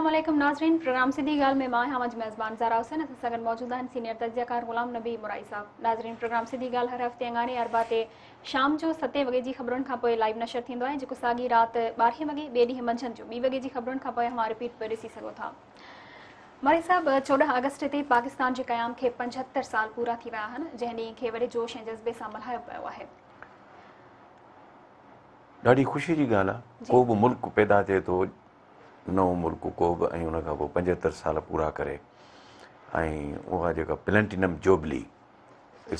السلام علیکم ناظرین پروگرام سیدھی گال میں ماں ہم اج زارا حسین اس سگن موجود ہیں سینئر تجزیہ غلام نبی مرائی صاحب ناظرین پروگرام سیدھی گال ہر ہفتے انگانے اربا تے شام جو 7 وگے جی خبرن کھا پئے لائیو نشر تھیندو ہے جکو ساگی رات 12 وگے بی دی منجن جو 2 وگے جی خبرن کھا پئے ہم ریپیٹ پر رسی سکو تھا صاحب 14 اگست تے پاکستان جے قیام کے 75 سال پورا تھی ویا ہن جہنی کے وڑے جوش ہیں جذبے سا ملایا پیا ہوا ہے ڈاڑی خوشی جی تو नओं मुल्क को बि ऐं खां पोइ पंजहतरि साल पूरा करे ऐं उहा जेका प्लेंटिनम जोबली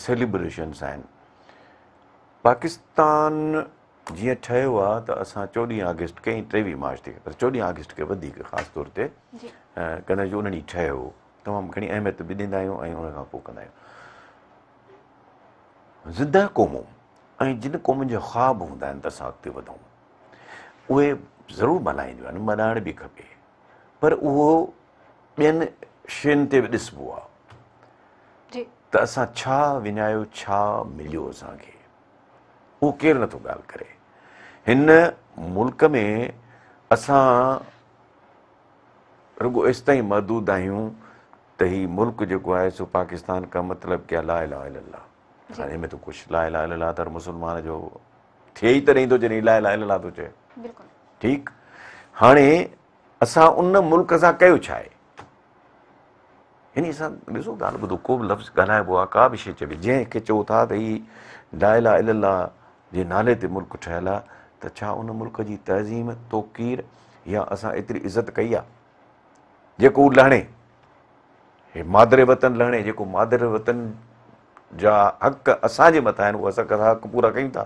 सेलिब्रेशन्स आहिनि पाकिस्तान जीअं ठहियो आहे त असां चोॾहीं आगस्ट खे कंहिं टेवीह मार्च ते पर चोॾहीं आगस्ट खे वधीक ख़ासि तौर ते कंदा जो उन ॾींहुं ठहियो तमामु घणी अहमियत बि ॾींदा आहियूं ऐं उनखां पोइ कंदा आहियूं ज़िंदह क़ौमूं ऐं जिन क़ौमुनि जा ख़्वाब हूंदा आहिनि त असां अॻिते वधूं उहे ज़रूरु मल्हाईंदियूं आहिनि मल्हाइण बि खपे पर उहो ॿियनि शयुनि ते बि ॾिसबो आहे त असां छा विञायो छा मिलियो असांखे उहो केरु नथो ॻाल्हि करे हिन मुल्क़ में असां रुगो ताईं महदूद आहियूं त हीउ मुल्क जेको आहे सो पाकिस्तान खां मतिलबु कया में त कुझु ला ला ला त मुस्लमान जो थिए ई त रहंदो जॾहिं ला थो चए ठीकु हाणे असां उन मुल्क़ सां कयो छा आहे इन सां ॾिसो ॻाल्हि ॿुधो को बि लफ़्ज़ ॻाल्हाइबो आहे का बि शइ चइबी आहे जंहिं चओ था त ही लाइला इला जे नाले ते मुल्क़ ठहियलु आहे त छा उन मुल्क़ जी तहज़ीम तोकीर या असां एतिरी इज़त कई आहे जेको उहो लहणे हे मादर वतन लहणे जेको मादर वतन जा हक़ असांजे मथां आहिनि उहे असां कथा हक़ पूरा कयूं था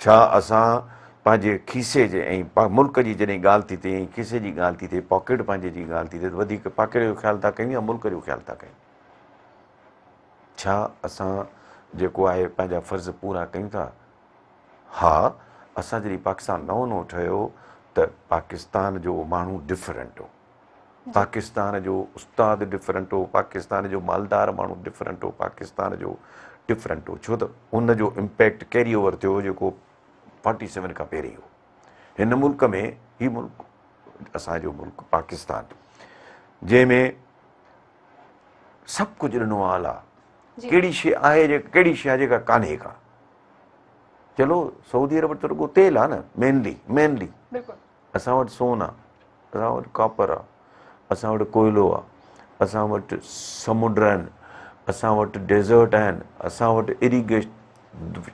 छा असां पंहिंजे खीसे जे ऐं मुल्क जी जॾहिं ॻाल्हि थी थिए खीसे जी ॻाल्हि थी थिए पॉकेट पंहिंजे जी ॻाल्हि थी थिए त वधीक पॉकेट जो ख़्यालु था कयूं या मुल्क़ जो ख़्यालु था कयूं छा असां जेको आहे पंहिंजा फर्ज़ पूरा कयूं था हा असां जॾहिं पाकिस्तान नओं नओं ठहियो त पाकिस्तान जो माण्हू डिफरेंट हो पाकिस्तान जो उस्तादु डिफरेंट हो पाकिस्तान जो मालदार माण्हू डिफरेंट हो पाकिस्तान जो डिफरेंट हो छो त उनजो इम्पेक्ट कैरी ओवर थियो जेको फोर्टी सेवन खां पहिरीं हो हिन मुल्क में हीउ मुल्क असांजो मुल्क़ पाकिस्तान जंहिंमें सभु कुझु ॾिनो आल आहे कहिड़ी शइ आहे कहिड़ी शइ आहे जेका कान्हे का चलो सऊदी अरब वटि त रुॻो तेल आहे न मेनली मेनली असां वटि सोन आहे असां वटि कॉपर आहे असां वटि कोयलो आहे असां वटि समुंड आहिनि असां वटि डेज़र्ट आहिनि असां वटि इरीगेशन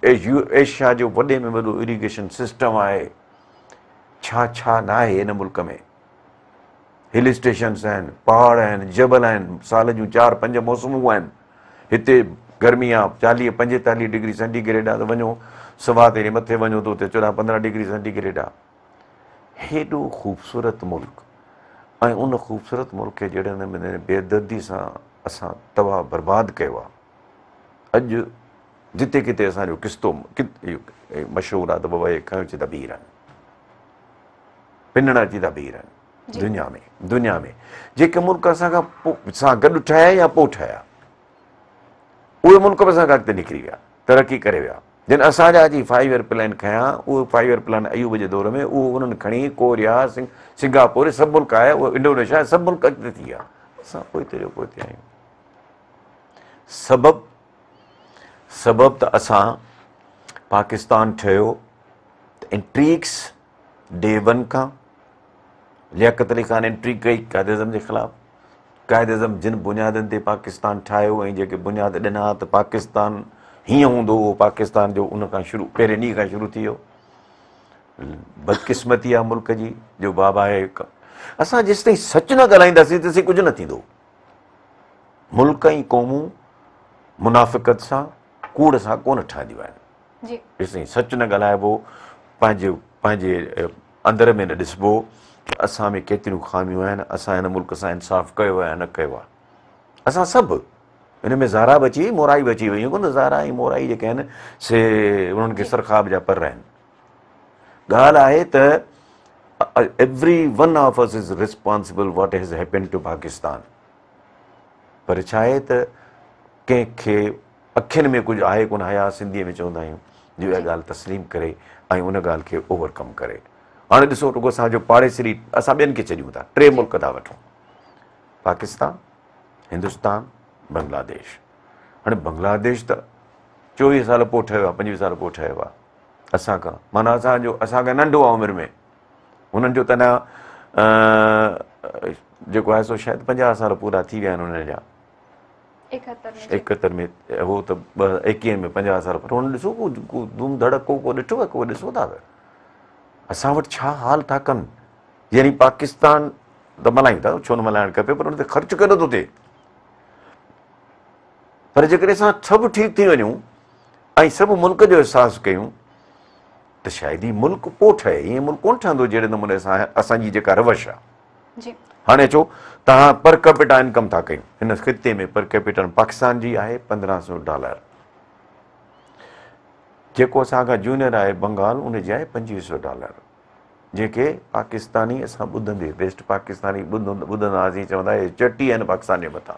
एशिया जो वॾे में वॾो इरीगेशन सिस्टम आहे छा छा न आहे हिन मुल्क़ में हिल स्टेशन्स आहिनि पहाड़ आहिनि जबल आहिनि साल जूं चारि पंज मौसमूं आहिनि हिते गर्मी आहे चालीह पंजेतालीह डिग्री सेंटीग्रेड आहे त वञो सवा तेरे मथे वञो त हुते चोॾहं पंद्रहं डिग्री सेंटीग्रेड आहे हेॾो ख़ूबसूरत मुल्क ऐं उन ख़ूबसूरत मुल्क़ खे जहिड़े नमूने बेदर्दी सां असां तवा बर्बादु कयो आहे अॼु जिते किथे असांजो किस्तो मशहूरु आहे त बाबा बीहर पिनण अची था बीर आहिनि दुनिया में दुनिया में जेके मुल्क़ असांखां पोइ सां गॾु ठहिया पोइ ठाहिया उहे मुल्क़ बि असांखां अॻिते निकिरी विया तरक़ी करे विया जिन असांजा अची फाइव ईयर प्लान खयां उहे ईयर प्लान अयूब जे दौर में उहो उन्हनि खणी कोरिया सिंग सिंगापुर सभु मुल्क आहे उहो इंडोनेशिया सभु मुल्क़ अॻिते थी विया असां पोइ सबबु सबबु त असां पाकिस्तान ठहियो त इंट्रीक्स डे वन खां लियाकत अली ख़ान इंट्री कई क़ाइद अज़म जे ख़िलाफ़ु क़ाइद अज़म जिन बुनियादनि ते पाकिस्तान ठाहियो ऐं जेके बुनियाद ॾिना त पाकिस्तान हीअं हूंदो उहो पाकिस्तान जो उन खां शुरू पहिरें ॾींहं खां शुरू थी वियो बदकिस्मती आहे मुल्क जी जो बाबा आहे का असां जेसिताईं सच न ॻाल्हाईंदासीं तेसिताईं कुझु न थींदो मुल्क ऐं क़ौमूं मुनाफ़िकत सां कूड़ सां कोन ठहंदियूं आहिनि ॾिसी सच न ॻाल्हाइबो पंहिंजे पंहिंजे अंदर में न ॾिसबो असां में केतिरियूं खामियूं आहिनि असां हिन मुल्क़ सां इंसाफ़ कयो आहे न कयो आहे असां सभु हिन में ज़ारा बि अची मोराई बि अची वई कोन ज़ारा ऐं मोराई जेके आहिनि से उन्हनि खे सरखाब जा पर आहिनि ॻाल्हि आहे त every one of us is responsible what has happen to Pakistan पर छा आहे त कंहिंखे अखियुनि में कुझु आहे कोन हया सिंधीअ में चवंदा आहियूं जो इहा ॻाल्हि तस्लीम करे ऐं उन ॻाल्हि खे ओवरकम करे हाणे ॾिसो रुगो असांजो पाड़ेसरी असां ॿियनि खे छॾियूं था टे मुल्क था वठूं पाकिस्तान हिंदुस्तान बंग्लादेश हाणे बंग्लादेश त चोवीह साल पोइ ठहियो आहे पंजवीह साल पोइ ठहियो आहे असांखां माना असांजो असांखे नंढो आहे उमिरि में हुननि जो त न जेको आहे सो शायदि पंजाह साल पूरा थी विया आहिनि जा में में त पर ॾिसो ॾिसो को को को को धूम धड़क ॾिठो था असां वटि छा हाल था कनि यानी पाकिस्तान त मल्हाइनि था छो न मल्हाइणु खपे पर ख़र्चु कॾहिं थो थिए पर जेकॾहिं असां सभु ठीकु थी वञूं ऐं सभु मुल्क़ जो अहसासु कयूं त शायदि ई मुल्क पोइ ठहे ईअं मुल्क कोन ठहंदो जहिड़े नमूने सां असांजी जेका रवश आहे हाणे अचो तव्हां पर कैपिटा इनकम था कयूं हिन ख़िते में पर कैपिटा पाकिस्तान जी आहे पंद्रहं सौ डॉलर जेको असांखां जूनियर आहे बंगाल उन जी आहे पंजवीह सौ डॉलर जेके पाकिस्तानी असां ॿुधंदे वेस्ट पाकिस्तानी ॿुधंदासीं चवंदा चटी आहिनि पाकिस्तान जे मथां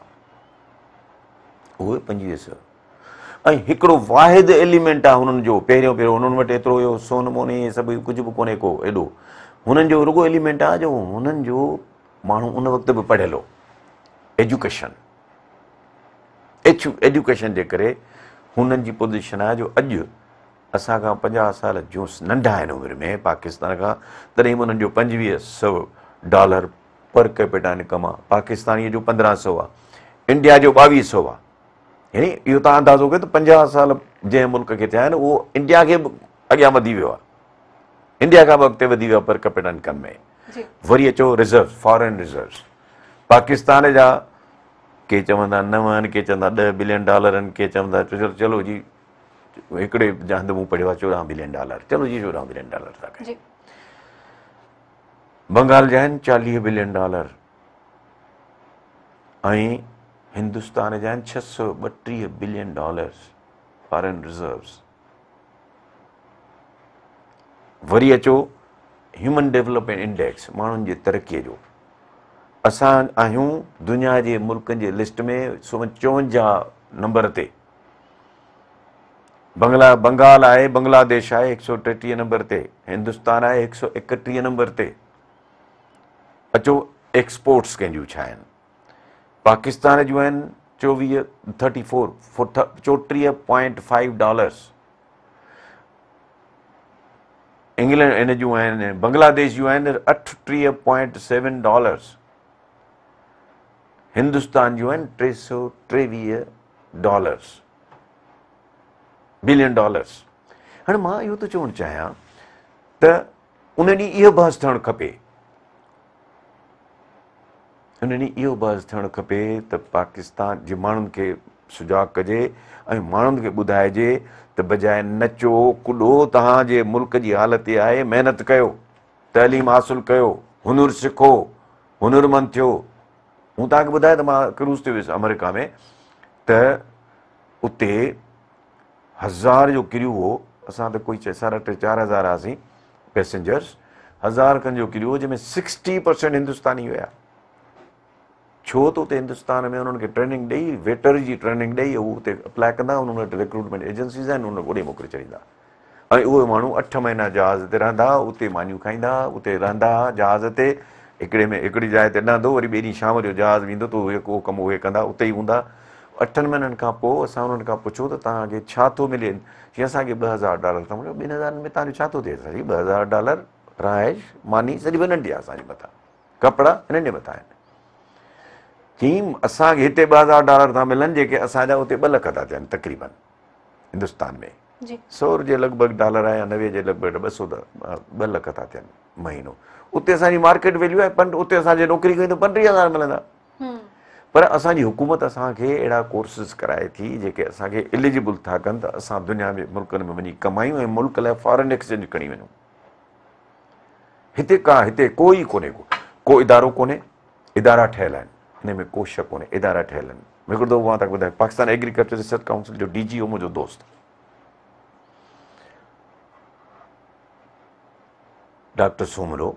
उहे पंजवीह सौ ऐं हिकिड़ो वाहिद एलिमेंट आहे हुननि जो पहिरियों पहिरियों हुननि वटि एतिरो हुयो सोन मोने सभु कुझु बि कोन्हे को एॾो हुननि जो रुगो एलिमेंट आहे जो हुननि जो माण्हू उन वक़्त बि पढ़ियल हो एजुकेशन एचु एजुकेशन जे करे हुननि जी पोज़ीशन आहे जो अॼु असां खां पंजाह साल जूं नंढा आहिनि उमिरि में पाकिस्तान खां तॾहिं बि हुननि जो पंजवीह सौ डॉलर पर कैपिटल इनकम आहे पाकिस्तानीअ जो पंद्रहं सौ आहे इंडिया जो ॿावीह सौ आहे यानी इहो तव्हां अंदाज़ो कयो त पंजाह साल जंहिं मुल्क खे थिया आहिनि उहो इंडिया खे बि अॻियां वधी वियो आहे इंडिया खां बि अॻिते वधी वियो आहे पर कैपिटल इनकम में वरी अचो फॉरेन रिज़र्व पाकिस्तान जा के चवंदा नव आहिनि के चवंदा ॾहियन डॉलर आहिनि के चवंदा हिकिड़े जा हंधि आहे बंगाल जा आहिनि चालीह बिलियन डॉलर ऐं हिंदुस्तान जा आहिनि छह सौ ॿटीह बिलियन डॉलर्स वरी अचो ह्यूमन डेवलपमेंट इंडेक्स माण्हुनि जी तरक़ीअ जो असां आहियूं दुनिया जे मुल्कनि जे लिस्ट में सौ चोवंजाहु नंबर ते बंगला बंगाल आहे बांग्लादेश आहे हिकु सौ टेटीह नंबर ते हिंदुस्तान आहे हिकु सौ एकटीह नंबर ते अचो एक्सपोर्ट्स कंहिंजूं छा आहिनि पाकिस्तान जूं आहिनि चोवीह thirty four dollars England in जूं आहिनि बांग्लादेश जूं आहिनि अठटीह पॉइंट सेवन डॉलर्स हिंदुस्तान जूं आहिनि टे सौ टेवीह डॉलर्स बिलियन डॉलर्स हाणे मां इहो थो चवणु चाहियां त उन ॾींहुं इहो बहस थियणु खपे उन ॾींहुं इहो बहस थियणु खपे त पाकिस्तान जे माण्हुनि खे सुजाॻ कजे ऐं माण्हुनि खे ॿुधाइजे त बजाए नचो कुॾो तव्हांजे मुल्क जी हालति आहे महिनत कयो तइलीम हासिलु कयो हुनरु सिखो हुनुरमंद थियो हू तव्हांखे ॿुधाए त मां क्रूज़ ते वियुसि अमेरिका में त उते हज़ार जो किरियो हो असां त कोई चए साढा टे चारि हज़ार हुआसीं पैसेंजर्स हज़ार खनि जो किरियो हो जंहिंमें सिक्सटी परसेंट हिंदुस्तानी हुया छो त उते हिंदुस्तान में उन्हनि खे ट्रेनिंग ॾेई वेटर जी ट्रेनिंग ॾेई ऐं उते अप्लाई कंदा उन्हनि वटि रिक्रूटमेंट एजेंसीज़ आहिनि उन ओॾे मोकिले छॾींदा ऐं उहे माण्हू अठ महीना जहाज़ ते रहंदा उते मानियूं खाईंदा उते रहंदा जहाज़ ते हिकिड़े में हिकिड़ी जाइ ते न वरी ॿिए ॾींहुं शाम जो जहाज वेंदो त उहे उहो कमु उहे कंदा उते ई हूंदा अठनि महीननि खां पोइ असां उन्हनि खां पुछो त तव्हांखे छा थो मिले जीअं असांखे ॿ हज़ार डॉलर था मिलियो ॿिनि हज़ारनि में तव्हांजो छा थो थिए साईं ॿ हज़ार डॉलर रहाइश मानी सॼी वॾी आहे असांजे मथां कपिड़ा हिननि जे मथां आहिनि थीम असांखे हिते ॿ हज़ार डॉलर था मिलनि जेके असांजा हुते ॿ लख था थियनि तक़रीबन हिंदुस्तान में सौ जे लॻभॻि डॉलर आहे या नवे जे लॻभॻि ॿ सौ ॿ लख था थियनि महीनो उते असांजी मार्केट वैल्यू आहे उते असांजे नौकिरी कयूं त पंटीह हज़ार मिलंदा पर असांजी हुकूमत असांखे अहिड़ा कोर्सिस कराए थी जेके असांखे एलिजिबल था कनि त असां दुनिया जे मुल्कनि में वञी कमायूं ऐं मुल्क लाइ फॉरन एक्सचेंज खणी वञूं हिते का हिते कोई कोन्हे को को इदारो कोन्हे इदारा ठहियलु आहिनि हुन में को शक कोन्हे इदारा ठहियल आहिनि हिकिड़ो दफ़ो मां तव्हांखे ॿुधायां पाकिस्तान एग्रीकल्चर रिसर्च काउंसिल जो डी जी ओ मुंहिंजो दोस्त डॉक्टर सुमरो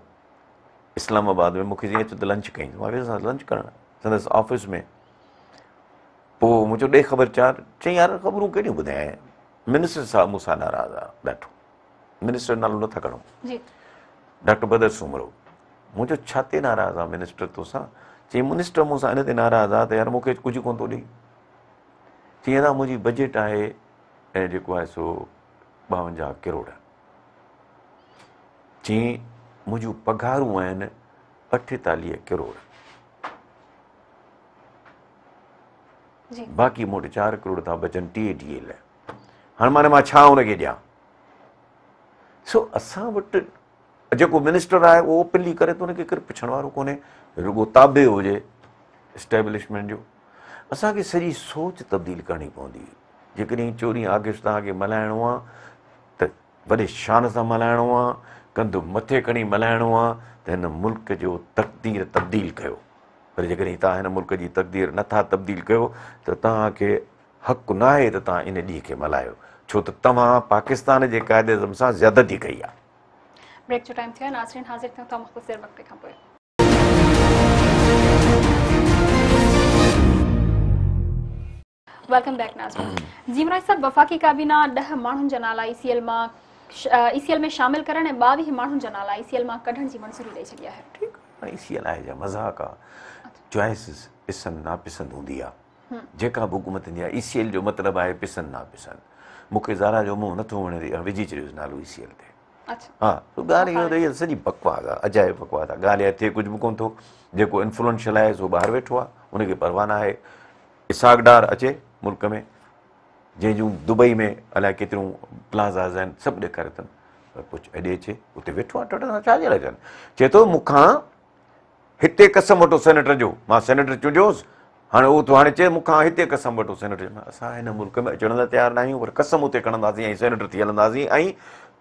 इस्लामाबाद में मूंखे जीअं अचो त लंच कयूं लंच करणु संदसि ऑफ़िस में पोइ मुंहिंजो ॾे ख़बर चार चई यार ख़बरूं कहिड़ियूं ॿुधायां मिनिस्टर सां मूंसां नाराज़ आहे ॾिठो मिनिस्टर नालो नथा खणूं डॉक्टर बदर सुमरो मुंहिंजो छा ते नाराज़ आहे मिनिस्टर तोसां चयईं मुनिस्टर मूंसां हिन ते नाराज़ आहे त यार मूंखे कुझु कोन थो ॾे ॾिए चयां मुंहिंजी बजेट आहे ऐं जेको आहे सो ॿावंजाह किरोड़ चई मुंहिंजूं पघारूं आहिनि अठेतालीह किरोड़ बाक़ी मूं वटि चारि किरोड़ था बचनि टीह टीह लाइ हाणे माना मां छा हुनखे ॾियां सो असां वटि जेको मिनिस्टर आहे उहो ओपनली करे त उनखे केरु पुछण वारो कोन्हे रुगो ताबे हुजे इस्टेब्लिशमेंट जो असांखे सॼी सोच तब्दील करणी पवंदी हुई जेकॾहिं चोॾहीं अगस्ट तव्हांखे मल्हाइणो आहे त वॾे शान सां मल्हाइणो आहे कंधु मथे खणी मल्हाइणो आहे त हिन मुल्क जो तक़दीर तब्दील कयो पर जेकॾहिं तव्हां हिन मुल्क़ जी तक़दीर नथा तब्दील कयो त तव्हांखे हक़ु न आहे त तव्हां इन ॾींहं खे मल्हायो छो त तव्हां पाकिस्तान जे क़ाइदेज़म सां ज़्यादती कई आहे ब्रेक जो टाइम थे तो नाजरीन हाज़िर थियूं था मुख़्तसिर वक़्त खां वेलकम बैक नाज़रीन जीमराज साहब वफ़ाक़ी काबीना दह मान जा नाला ई e सी एल में ई सी एल e में शामिल कर बवी मान माण्हुनि जा नाला ई e सी एल में कढ़ की मंज़ूरी ॾेई छी है ठीकु ई सी एल आए जा मज़ाक अच्छा। हम्म। आहे चॉइसिस पिसनि नापिसंदि हूंदी आहे जेका हुकूमत ईंदी ई सी एल जो मतिलबु आहे पिसनि नापिसंदि मूंखे ज़ारा जो मुंहुं नथो वणे विझी छॾियोसि नालो ई सी एल ते हा ॻाल्हि हीअं त सॼी बकवाद आहे अज कोन्ह थो जेको इन्फ्लूअंशल आहे सो ॿाहिरि वेठो आहे हुनखे परवाना आहे इसाकदार अचे मुल्क में जंहिंजूं दुबई में अलाए केतिरियूं प्लाज़ाज़ आहिनि सभु ॾेखारियो अथनि कुझु अॼु अचे वेठो आहे छाजे लाइ अचनि चए थो मूंखां हिते कसम वठो सेनेटर जो मां सेनेटर चूंडियोसि हाणे उहो हाणे चए मूंखां हिते कसम वठो सेनेटर असां हिन मुल्क में अचण लाइ तयारु न आहियूं पर कसम हुते खणंदासीं ऐं सेनेटर थी हलंदासीं ऐं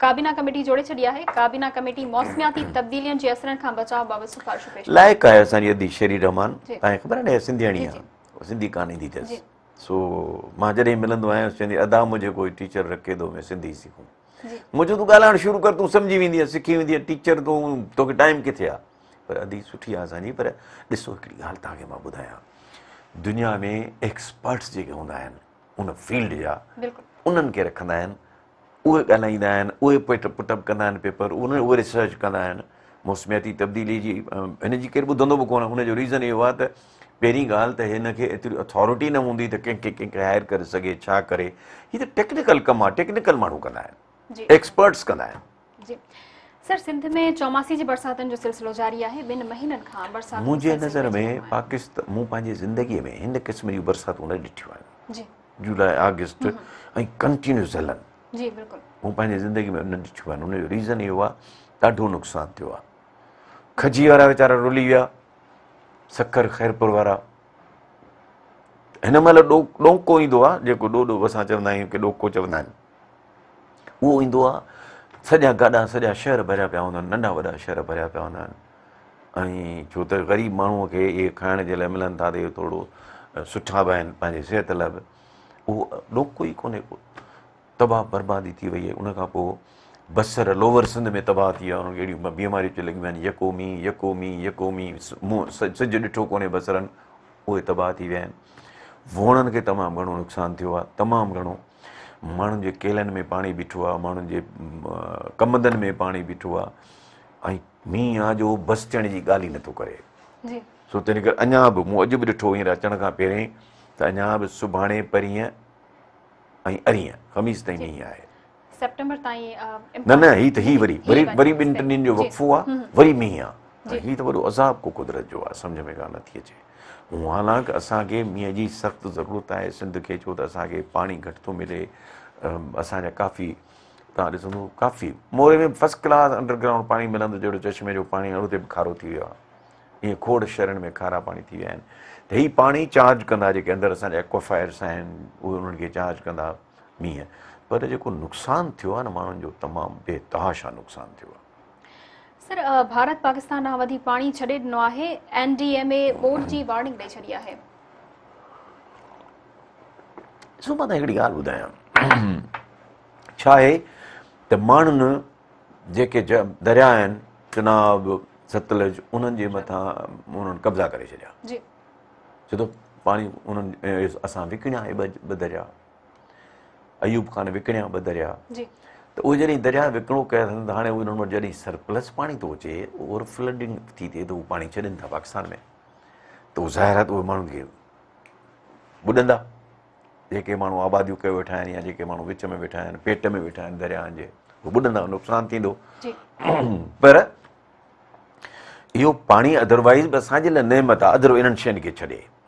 सिंधियाणी आहे सिंधी कोन दी जस सो मां जॾहिं मिलंदो सिंधी अदा मुझे कोई टीचर रखे थो ॻाल्हाइण शुरू कर तू समझी विंदी सिखी विंदी टीचर तो के टाइम किथे आहे पर अधी सुठी आहे पर दिसो हिकिड़ी हाल ताके मां बुधाया दुनिया में एक्सपर्ट्स के हुंदा आहिनि उन फील्ड जा उनन के रखंदा आहिनि उहे ॻाल्हाईंदा आहिनि उहे कंदा आहिनि पेपर उन उहे रिसर्च कंदा आहिनि मौसमियाती तब्दीली जी हिनजी केरु ॿुधंदो बि कोन हुनजो रीज़न इहो आहे त पहिरीं ॻाल्हि त हिन खे अथॉरिटी न हूंदी त कंहिंखे कंहिंखे हायर करे सघे छा करे हीअ त टेक्निकल माण्हू कंदा आहिनि मुंहिंजे नज़र मूं पंहिंजी न ॾिठियूं आहिनि ऐं कंटिन्यूस हलनि जी हू पंहिंजी ज़िंदगी में उन ॾिठो आहे उनजो रीज़न इहो आहे ॾाढो नुक़सानु थियो आहे खजी वारा वीचारा रुली विया सखर ख़ैरपुर वारा हिन महिल ॾोको ईंदो आहे जेको ॾोॾो असां चवंदा आहियूं की ॾोको चवंदा आहिनि उहो ईंदो आहे सॼा गाॾा सॼा शहर भरिया पिया हूंदा आहिनि नंढा वॾा शहर भरिया पिया हूंदा आहिनि ऐं छो त ग़रीब माण्हूअ खे इहे खाइण जे लाइ मिलनि था त इहे थोरो सुठा बि आहिनि पंहिंजे को तबाह बर्बादी थी वई आहे खां पोइ बसर लोवर सिंध में तबाह थी विया हुनखे अहिड़ियूं बीमारियूं थी लॻियूं आहिनि यकोमी यकोमी यकोमी सिजु ॾिठो कोन्हे बसरनि उहे तबाह थी विया आहिनि वोणनि खे तमामु घणो नुक़सानु थियो आहे तमामु घणो माण्हुनि जे केलनि में पाणी बीठो आहे माण्हुनि जे कमंदनि में पाणी बीठो आहे ऐं मींहुं आहे जो बस थियण जी ॻाल्हि ई नथो करे सो तंहिं करे अञा बि मूं अॼु बि ॾिठो हींअर अचण खां पहिरियों त अञा बि सुभाणे परीहं ऐं अरिड़हं न न ही त ही वरी वरी ॿिनि जो आहे वरी मींहुं आहे हीउ त वॾो कुदरत जो आहे सम्झ में अचे हालांकि असांखे मींहं जी सख़्तु ज़रूरत आहे सिंध खे छो त असांखे पाणी घटि थो मिले असांजा काफ़ी तव्हां ॾिसंदो काफ़ी मोरे में फस्ट क्लास अंडरग्राउंड पाणी मिलंदो जहिड़ो चश्मे जो पाणी बि खारो थी वियो आहे ईअं खोड़ शहरनि में खारा पाणी थी विया आहिनि हीउ पाणी चार्ज कंदा जेके अंदरि असांजा एक्वाफायर्स आहिनि उहे पर जेको नुक़सानु थियो आहे छा आहे त माण्हुनि जेके दरिया आहिनि चुनाब कब्ज़ा करे छॾिया छो त पाणी उन्हनि असां विकिणिया ॿ ॿ दरिया अयूब ख़ान विकिणिया ॿ दरिया त उहे जॾहिं दरिया विकिणो कया अथनि त हाणे उन्हनि वटि जॾहिं सरप्लस पाणी थो अचे ओवर फ्लडिंग थी थिए त उहे पाणी छॾनि था पाकिस्तान में त उहो ज़ाहिर आहे त उहे माण्हुनि खे ॿुॾंदा जेके माण्हू आबादियूं कयो वेठा आहिनि या जेके माण्हू विच में वेठा आहिनि पेट में वेठा आहिनि दरिया जे उहे ॿुॾंदा नुक़सानु थींदो पर इहो पाणी अदरवाइज़ बि असांजे लाइ नेमत आहे अदर इन्हनि शयुनि खे छॾे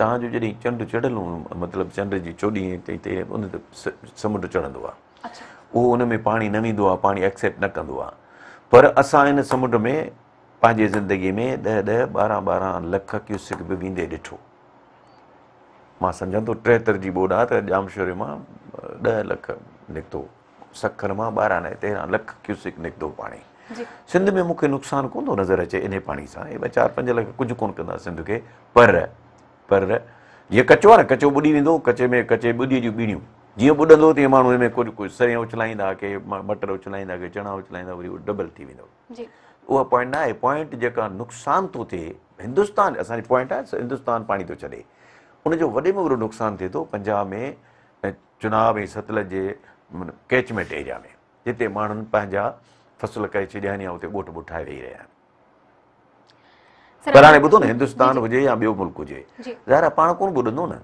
तव्हांजो जॾहिं चंड चढ़ियलु मतिलबु चंड जी चोॾहीं ते उन ते समुंडु चढ़ंदो आहे उहो उन में पाणी न वेंदो आहे पाणी एक्सेप्ट न कंदो आहे पर असां इन समुंड में पंहिंजे ज़िंदगीअ में ॾह ॾह ॿारहं ॿारहं लख क्यूसिक बि वेंदे ॾिठो मां सम्झां थो टेहतरि जी ॿोडि आहे त जाम मां ॾह लख निकितो सखर मां ॿारहं तेरहं लख क्यूसिक निकितो पाणी सिंध में मूंखे नुक़सानु कोन थो नज़र अचे इन पाणी सां इहे चारि पंज लख कुझु कोन कंदा सिंध खे पर पर जीअं कचो आहे न कचो ॿुॾी वेंदो कचे में कचे ॿुॾीअ जूं ॿीणियूं जीअं ॿुॾंदो तीअं माण्हू हिन में कुझु कुझु सरहियूं उछलाईंदा के मटर उछलाईंदा के चणा उछलाईंदा वरी उहो डबल थी वेंदो उहो पॉइंट न आहे पॉइंट जेका नुक़सान थो थिए हिंदुस्तान असांजी पॉइंट आहे हिंदुस्तान पाणी थो छॾे उनजो वॾे में वॾो नुक़सानु थिए थो पंजाब में चुनाव ऐं सतल जे कैचमेंट एरिया में जिते माण्हुनि पंहिंजा फ़सल करे छॾिया आहिनि या उते ॻोठ ॿोठाए वेही रहिया आहिनि پرانے بته ہندوستان هجي يا بيو ملک هجي زارا پاڻ ڪون بوندو نه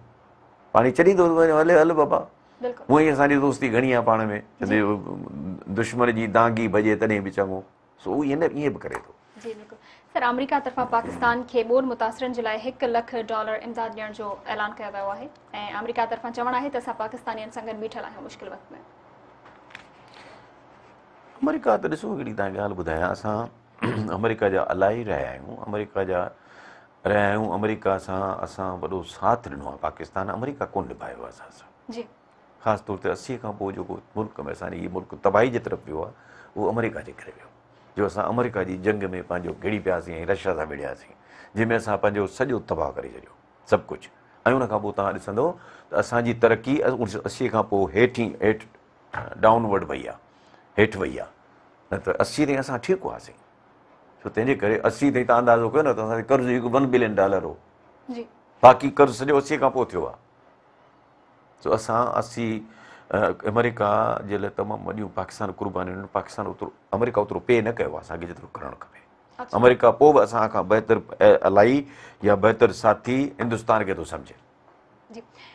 پاڻي چڙي ٿو هلي هلي بابا بالکل وئي اسان جي دوستي گھڻي آهي پاڻ ۾ دشمن جي دانگي بھجي تنهن به چنگو سو هي نه هي به ڪري ٿو جي بالکل سر آمريڪا طرفا پاڪستان کي بور متاثرن جي لاءِ 1 لک ڊالر امداد ڏيڻ جو اعلان ڪيو ويو آهي ۽ آمريڪا طرفا چئڻ آهي ته سڀ پاڪستانين سان گڏ ميٺل آهي مشڪل وقت ۾ آمريڪا تڏسو گهڙي ڳالهه ٻڌایا اسان अमेरिका जा अलाई रहिया आहियूं अमेरिका जा रहिया आहियूं अमेरिका सां असां वॾो साथ ॾिनो आहे पाकिस्तान अमेरिका कोन निभायो आहे असां सां ख़ासि तौर ते असीअ खां पोइ जेको मुल्क में असांजी इहे मुल्क तबाही जे तरफ़ वियो आहे उहो अमेरिका जे करे वियो जो असां अमेरिका जी जंग में पंहिंजो घिड़ी पियासीं ऐं रशिया सां विड़ियासीं जंहिंमें असां पंहिंजो सॼो तबाह करे छॾियो सभु कुझु ऐं उनखां पोइ तव्हां ॾिसंदो त असांजी तरक़ी उणिवीह सौ असीअ खां पोइ हेठि हेठि डाउनवर्ड वई आहे हेठि वई आहे न त असीअ ताईं असां ठीकु हुआसीं छो तंहिंजे करे असी ताईं तव्हां अंदाज़ो कयो न त असांजो कर्ज़ु हिकु वन बिलियन डॉलर हुओ बाक़ी कर्ज़ु सॼो असीअ खां पोइ थियो आहे सो असां असी अमेरिका जे लाइ तमामु वॾियूं पाकिस्तान कुर्बानीूं पाकिस्तान ओतिरो अमेरिका ओतिरो पे न कयो आहे असांखे जेतिरो करणु खपे अमेरिका पोइ बि असांखां बहितर अलाई या बहितर साथी हिंदुस्तान खे थो सम्झे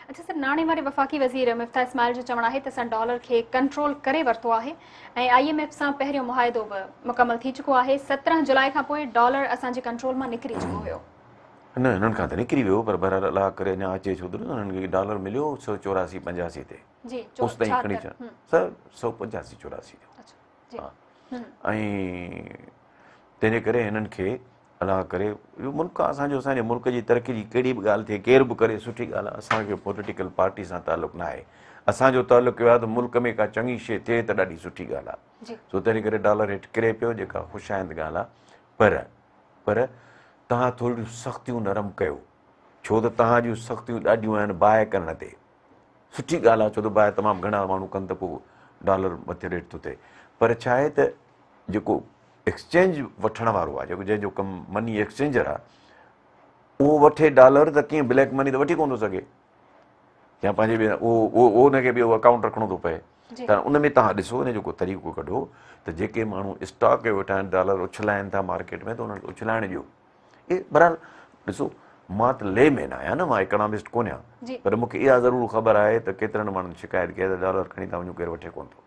اچھا سر نانے والے وفاقی وزیر ایم ایف ٹی اسمیل جو چوانا ہے تے سن ڈالر کے کنٹرول کرے ورتو ہے ائی ایم ایف سان پہریو معاہدو مکمل تھی چکو ہے 17 جولائی کان پوے ڈالر اسان جي کنٹرول مان نڪري چڪو هو نه هنن کان نڪري ويو پر بہرحال الله ڪري ني اچي چودر هنن کي ڈالر مليو 18485 تي جي 184 سر 18584 اچھا अलाह करे इहो मुल्क आहे असांजो असांजे मुल्क जी तरक़ी जी कहिड़ी बि ॻाल्हि थिए केरु बि करे सुठी ॻाल्हि आहे असांखे पॉलिटिकल पार्टी सां तालुक़ु न आहे असांजो तालुक़ु इहो आहे त मुल्क में का चङी शइ थिए त ॾाढी सुठी ॻाल्हि आहे सो तंहिं करे डॉलर हेठि किरे पियो जेका ख़ुशायंदि ॻाल्हि आहे पर पर तव्हां थोरियूं सख़्तियूं नरम कयो छो त तव्हां जूं सख़्तियूं ॾाढियूं आहिनि बाहि करण ते सुठी ॻाल्हि आहे छो त बाहि तमामु घणा माण्हू कनि त पोइ डॉलर मथे रेट थो थिए पर छा आहे त जेको एक्सचेंज वठण वारो आहे जेको जंहिंजो कमु मनी एक्सचेंजर आहे उहो वठे डॉलर त कीअं ब्लैक मनी त वठी कोन थो सघे या पंहिंजे बि उहो उहो उनखे बि उहो अकाउंट रखिणो थो पए त उन में तव्हां ॾिसो हिन जो तरीक़ो कढो त जेके माण्हू स्टॉक खे वेठा आहिनि डॉलर उछलाइनि था मार्केट में त उन्हनि खे उछलाइण ॾियो ए बरहाल ॾिसो मां त ले में न आहियां न मां इकोनॉमिस्ट कोन आहियां पर मूंखे इहा ज़रूरु ख़बर आहे त केतिरनि माण्हुनि शिकायत कई त डॉलर खणी था वञूं केरु वठे कोन थो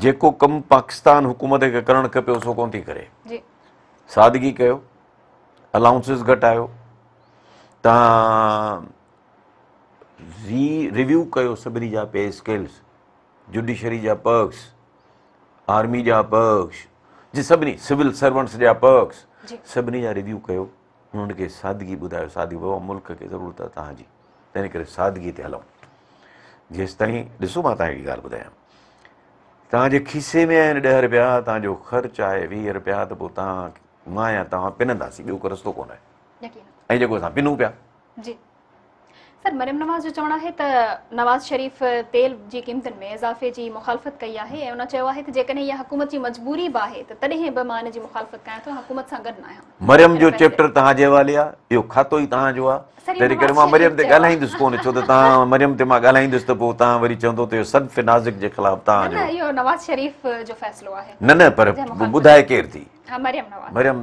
जेको कमु पाकिस्तान हुकूमत खे करणु खपे उहो कोन थी करे सादगी कयो अलाउंसिस घटायो तव्हां री रिव्यू कयो सभिनी जा पे स्किल्स जुडिशरी जा पक्स आर्मी जा पक्स जे सभिनी सिविल सर्वेंट्स जा पक्स सभिनी जा रिव्यू कयो हुननि खे सादगी ॿुधायो सादगी बाबा मुल्क़ खे ज़रूरत आहे तव्हांजी तंहिं करे सादगी ते हलूं जेसिताईं ॾिसो मां तव्हांखे ॻाल्हि ॿुधायां तव्हांजे खीसे में आहिनि ॾह रुपया तव्हांजो ख़र्चु आहे वीह रुपया त पोइ तव्हां मां या तव्हां पिनंदासीं ॿियो को रस्तो कोन आहे ऐं जेको असां पिनूं पिया जी سر مریم نماز جو چوانا ہے تہ نواز شریف تیل جي قيمتن ۾ اضافي جي مخالفت ڪئي آهي ۽ ان چيو آهي ته جيڪڏهن هي حکومت جي مجبوريباهه ته تڏهن به مان جي مخالفت ڪيان ٿو حکومت سان گڏ نه آهيان مريم جو چيڪٽر تها جي واليا هي خاتو ئي تها جو سري ڪري مريم تي ڳالهائين ٿو سكون ٿو ته تها مريم تي ما ڳالهائين ٿو ته تها وري काफ़ी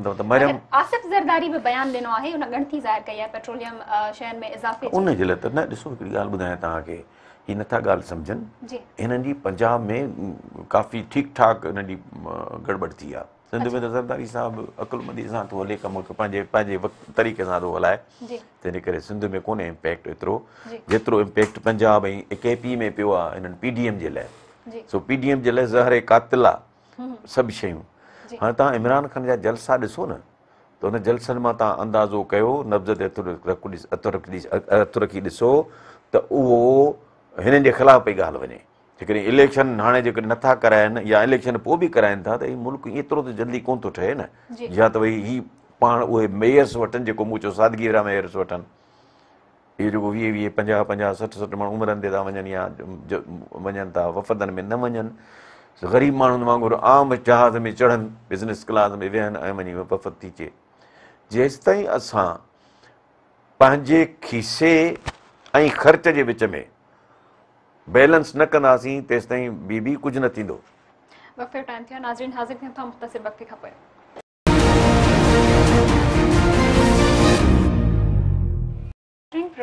ठीकु ठाकु गड़ी आहे कमु पंहिंजे तरीक़े सां थो हलाए तंहिंजे करे सिंध में कोन्हे इम्पेक्ट एतिरो जेतिरो इम्पेक्ट पंजाब ऐं पियो आहे कातिल आहे सभु शयूं हाणे तव्हां इमरान ख़ान जा जलसा ॾिसो न त हुन जलसनि मां तव्हां अंदाज़ो कयो नब्ज़त ॾिसो रखी ॾिसो त उहो हिननि जे ख़िलाफ़ु पई ॻाल्हि वञे जेकॾहिं इलेक्शन हाणे जेके नथा कराइनि या इलेक्शन पोइ बि कराइनि था त हीउ मुल्क एतिरो त जल्दी कोन थो ठहे न या त भई ही पाण उहे मेयर्स वठनि जेको मूं चयो सादगी वारा मेयर्स वठनि इहे जेको वीह वीह पंजाह पंजाह सठि सठि माण्हू उमिरनि ते था वञनि या वञनि था वफ़दनि में न वञनि ग़रीब माण्हुनि वांगुरु आम जहाज़ में चढ़नि बिज़नेस क्लास में वेहनि ऐं वञी वफ़त थी अचे जेसिताईं असां पंहिंजे खीसे ऐं ख़र्च जे विच में बैलेंस न कंदासीं तेसिताईं ॿी बि कुझु न थींदो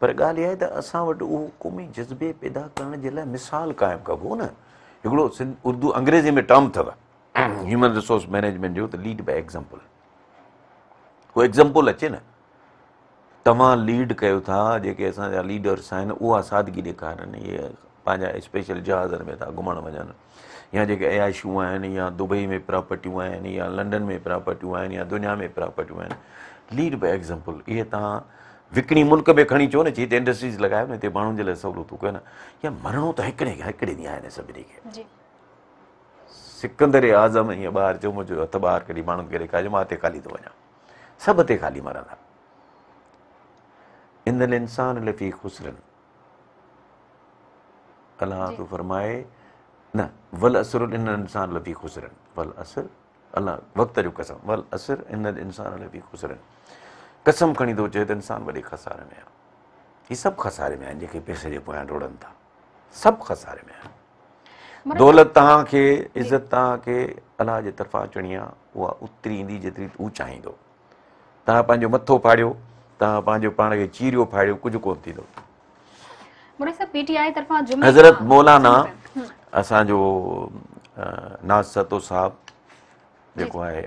पर ॻाल्हि इहा आहे त असां वटि उहो क़ौमी जज़्बे पैदा करण जे लाइ मिसाल क़ाइमु कबो न हिकिड़ो सिंध उर्दू अंग्रेज़ी में टर्म अथव ह्यूमन रिसोर्स मैनेजमेंट जो त लीड बाए एग्ज़ाम्पल उहो एग्ज़ाम्पल अचे न तव्हां लीड कयो था जेके असांजा लीडर्स आहिनि उहा सादगी ॾेखारनि इहे पंहिंजा स्पेशल जहाज़नि में था घुमणु वञनि या जेके अयाशियूं आहिनि या दुबई में प्रॉपर्टियूं आहिनि या लंडन में प्रॉपर्टियूं आहिनि या दुनिया में प्रॉपर्टियूं आहिनि लीड बाए एग्ज़ाम्पल इहे तव्हां विकिणी मुल्क में खणी अचो न जीअं हिते इंडस्ट्रीज़ लॻायो न हिते माण्हुनि जे लाइ सहूलियतूं न या मरणो त हिकिड़े खे हिकिड़े ॾींहुं आहे न सभिनी खे सिकंदर आज़म हीअं ॿार जो मुंहिंजो हथु ॿाहिरि कढी माण्हुनि खे ॾेखारियो मां हिते ख़ाली थो वञा सभु हिते ख़ाली मरंदा इंसान लफ़ी अलाह इन्सानु फरमाए न वल असुर इन इंसान लफ़ी ख़ुसरनि वल असुर अलाह वक़्त जो कसम वल असुर इन इंसान लफ़ी ख़ुसरनि कसम खणी थो चए त इंसानु में आहे दौलत जे तरफ़ां अचणी आहे उहा ओतिरी ईंदी चाहींदो तव्हां पंहिंजो मथो फाड़ियो तव्हां पंहिंजो पाण खे चीरियो फाड़ियो कुझु कोन थींदो हज़रत मौलाना असांजो नास्तो साहब जेको आहे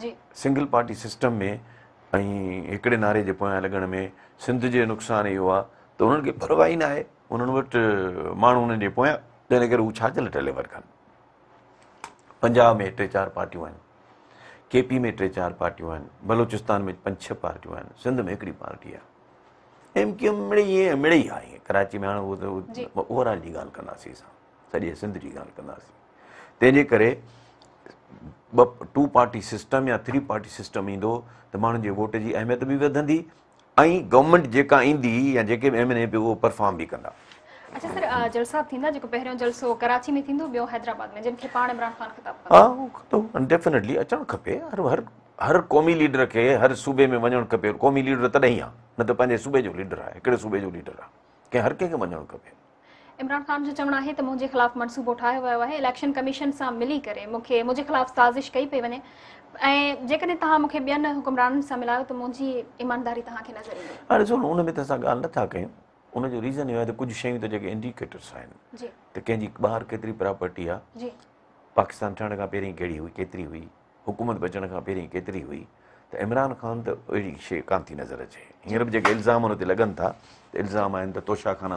सिंगल पार्टी सिस्टम में ऐं हिकिड़े नारे जे पोयां लॻण में सिंध जे नुक़सानु इहो आहे त उन्हनि खे भरवाई न आहे उन्हनि वटि माण्हू उन्हनि जे पोयां जंहिंजे करे हू कनि पंजाब में टे चारि पार्टियूं आहिनि पी में टे चारि पार्टियूं आहिनि बलोचिस्तान में पंज छह पार्टियूं आहिनि सिंध में हिकिड़ी पार्टी आहे एम मिड़े मिड़ेई आहे कराची में हाणे उहो त ओवरऑल जी ॻाल्हि कंदासीं असां सॼे सिंध जी ॻाल्हि कंदासीं तंहिंजे करे टू पार्टी सिस्टम या थ्री पार्टी सिस्टम ईंदो त माण्हुनि जे वोट जी अहमियत बि वधंदी ऐं गवर्नमेंट जेका ईंदी या जेके बि एम एन ए पर अचणु खपे लीडर खे हर सूबे में वञणु खपे क़ौमी लीडर तॾहिं ई आहे न त पंहिंजे सूबे जो लीडर आहे हिकिड़े सूबे जो लीडर आहे कंहिं हर कंहिंखे वञणु खपे इमरान ख़ान जो चवण है तो मुझे खिलाफ मनसूबो ठाहियो वियो आहे त मुंहिंजी हाणे कयूं रीज़न इहो आहे त कुझु शयूं त जेके इंडिकेटर्स आहिनि पाकिस्तान ठहण खां केतिरी हुई त इमरान ख़ान त अहिड़ी शइ कान थी नज़र अचे हींअर बि जेके इल्ज़ाम लॻनि था इल्ज़ाम आहिनि त तोशाखाना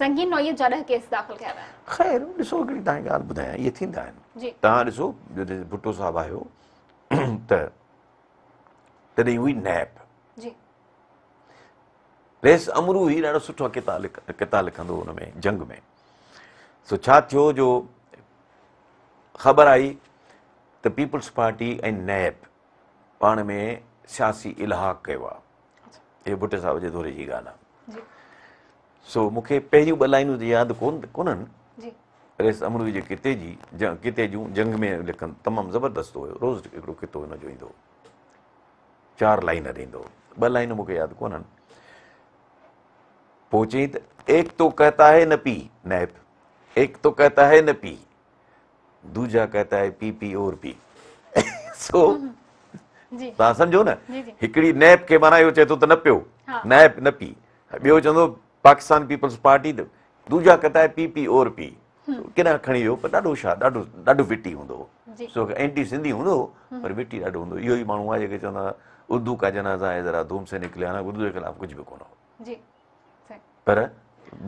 तव्हां ॾिसो भुटो साहिबु आहियो किताब लिखंदो हुन में जंग में छा थियो जो ख़बर आई त पीपल्स पार्टी ऐं नैप पाण में सियासी इलाही कयो आहे भुट्टे साहिब जे दौरे जी सो मूंखे पहिरियूं ॿ लाइनूं यादि कोन कोन्हनि जे किते जी किते जूं जंग में लिखनि तमामु ज़बरदस्त हुयो रोज़ हिकिड़ो कितो हिन जो ईंदो चार लाइन ईंदो ॿ लाइनूं मूंखे यादि कोन्हनि पोइ चई त एक तो कहता है न पी नैप एक तो कहता है न पी दूजा कहता है पी पी और पी सो तव्हां सम्झो न हिकिड़ी नैप खे माना इहो चए थो त न पियो नैप न पी ॿियो चवंदो पाकिस्तान पीपल्स पार्टी दूजा कता है पी पी ओर पी केॾांहुं खणी वियो पर ॾाढो छा ॾाढो ॾाढो विटी हूंदो सो एंटी सिंधी हूंदो पर विटी ॾाढो हूंदो हुओ इहो ई माण्हू आहे जेके चवंदा हुआ उर्दू का जनाज़ा ज़रा धूम से सां निकिरिया उर्दू जे ख़िलाफ़ कुझु बि कोन हो पर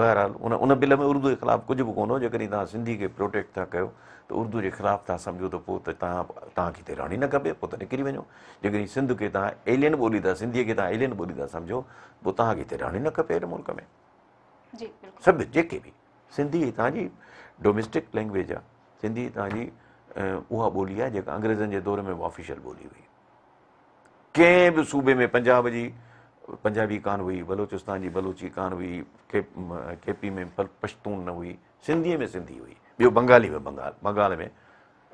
बहरहाल उन उन बिल में उर्दू जे ख़िलाफ़ कुझु बि कोन हो जेकॾहिं तव्हां सिंधी खे प्रोटेक्ट था कयो त उर्दू जे ख़िलाफ़ तव्हां सम्झो त पोइ त तव्हां तव्हांखे हिते राणी न खपे पोइ त निकिरी वञो जेकॾहिं सिंध खे तव्हां एलियन ॿोली था सिंधीअ खे तव्हां एलियन ॿोली था सम्झो पोइ तव्हांखे हिते राणी न खपे हिन मुल्क में सभु जेके बि सिंधी तव्हांजी डोमेस्टिक लैंग्वेज आहे सिंधी तव्हांजी उहा ॿोली आहे जेका अंग्रेज़नि जे दौर में उहा ऑफिशियल ॿोली हुई कंहिं बि सूबे में पंजाब जी पंजाबी कान हुई बलोचिस्तान जी बलोची कान हुई केपी में पश्तून हुई सिंधीअ में सिंधी हुई ॿियो बंगाली में बंगाल बंगाल में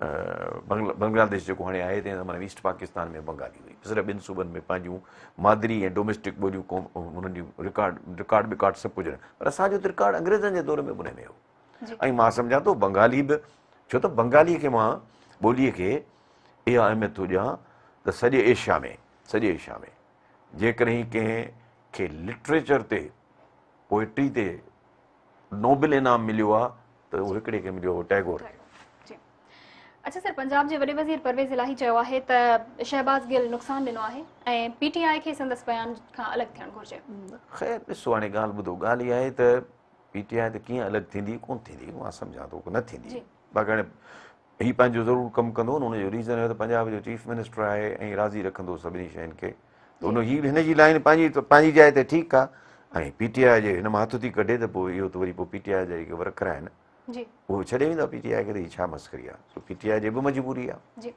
बंग्लादेश बंग्लाश जेको हाणे आहे त माना ईस्ट पाकिस्तान में बंगाली हुई सिर्फ़ु ॿिनि सूबनि में पंहिंजूं मादरी ऐं डोमेस्टिक ॿोलियूं हुननि जूं रिकार्ड रिकार्ड विकार्ड सभु पुॼणु पर असांजो रिकार्ड अंग्रेज़नि जे दौर में उन में हो ऐं मां सम्झा थो बंगाली बि छो त बंगालीअ खे मां ॿोलीअ खे इहा अहमियत थो ॾियां त सॼे एशिया में सॼे एशिया में जेकॾहिं कंहिं खे लिटरेचर ते पोइट्री ते नोबल इनाम मिलियो आहे त उहो हिकिड़े खे मिलियो टैगोर थियो चयो आहे त कीअं अलॻि थींदी कोन्ह थींदी मां सम्झा थो न थींदी बाक़ी हाणे ही पंहिंजो ज़रूरु कमु कंदो हुनजो रीज़न हुयो त पंजाब जो चीफ मिनिस्टर आहे ऐं राज़ी रखंदो सभिनी शयुनि खे हिन जी लाइन पंहिंजी पंहिंजी जाइ ते ठीकु आहे ऐं पीटीआई जे हिन मां हथ थी कढे त पोइ इहो त वरी पोइ पीटीआई जा जेके वर्कर उहो छॾे वेंदा पीटीआई खे त छा मस्करी आहे सो पीटीआई जी बि मजबूरी आहे जी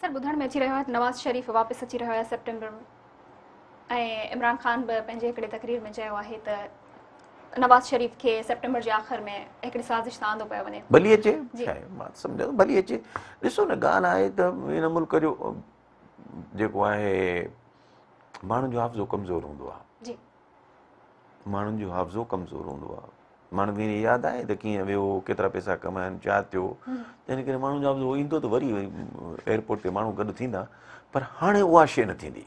सर ॿुधण में अची रहियो आहे नवाज़ शरीफ़ वापसि अची रहियो आहे सेप्टेंबर में ऐं इमरान ख़ान बि पंहिंजे हिकिड़े तकरीर में चयो आहे त नवाज़ शरीफ़ खे सेप्टेंबर जे आख़िर में हिकिड़ी साज़िश सां आंदो पियो वञे भली अचे जी माण्हुनि जो हाफ़ज़ो कमज़ोरु हूंदो माण्हू खे यादि आहे त कीअं वियो केतिरा पैसा कमाइनि छा थियो तंहिंजे करे माण्हू ईंदो त वरी एयरपोर्ट ते माण्हू गॾु थींदा पर हाणे उहा शइ न थींदी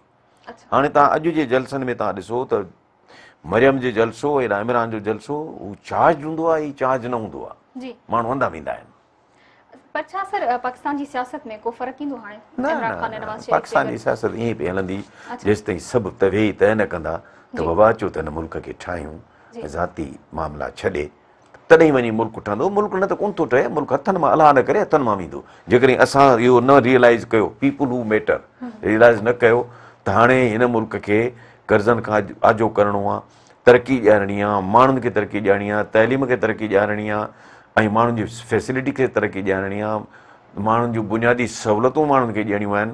हाणे तव्हां अॼु जे जलसनि में तव्हां ॾिसो त मरियम जो इमरान जो जलसो चार्ज हूंदो आहे चार्ज न हूंदो आहे माण्हू अंदा वेंदा आहिनि पाकिस्तान जी सियासत ईअं पई हलंदी सभु तवे न कंदा त बाबा अचो त हिन मुल्क खे ठाहियूं ज़ाती मामला छॾे तॾहिं वञी मुल्क ठहंदो मुल्क़ न त कोन थो ठहे मुल्क़ हथनि मां अलाह न करे हथनि मां वेंदो जेकॾहिं असां इहो न रियलाइज़ कयो पीपुल हू मैटर रियलाइज़ न कयो त हाणे हिन मुल्क़ खे कर्ज़नि खां आजो करिणो आहे तरक़ी ॾियारणी आहे माण्हुनि खे तरक़ी ॾियणी आहे तइलीम खे तरक़ी ॾियारणी आहे ऐं माण्हुनि जी फैसिलिटी खे तरक़ी ॾियारणी आहे माण्हुनि जूं बुनियादी सहूलियतूं माण्हुनि खे ॾियणियूं आहिनि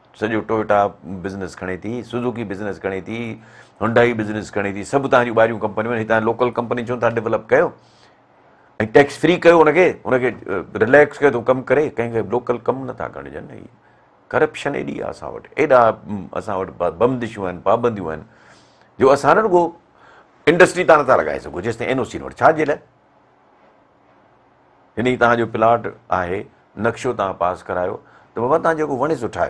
सॼो टोएटा बिज़नेस खणे थी सुज़ूकी बिज़नेस खणे थी हुंडाई बिज़नेस खणे थी सभु तव्हांजी ॿाहिरियूं कंपनियूं आहिनि हितां लोकल कंपनी छो था डेवलप कयो ऐं टैक्स फ्री कयो हुनखे हुनखे रिलैक्स कयो तूं कमु करे कंहिंखे लोकल कमु नथा करण जनि करप्शन एॾी आहे असां वटि एॾा असां वटि बंदिशूं आहिनि पाबंदियूं आहिनि जो असां न रुगो इंडस्ट्री तव्हां नथा लॻाए सघो जेसिताईं एन ओ सी वटि छाजे लाइ हिन ई तव्हांजो प्लाट आहे नक्शो तव्हां पास करायो त बाबा तव्हां जेको वणे सुठा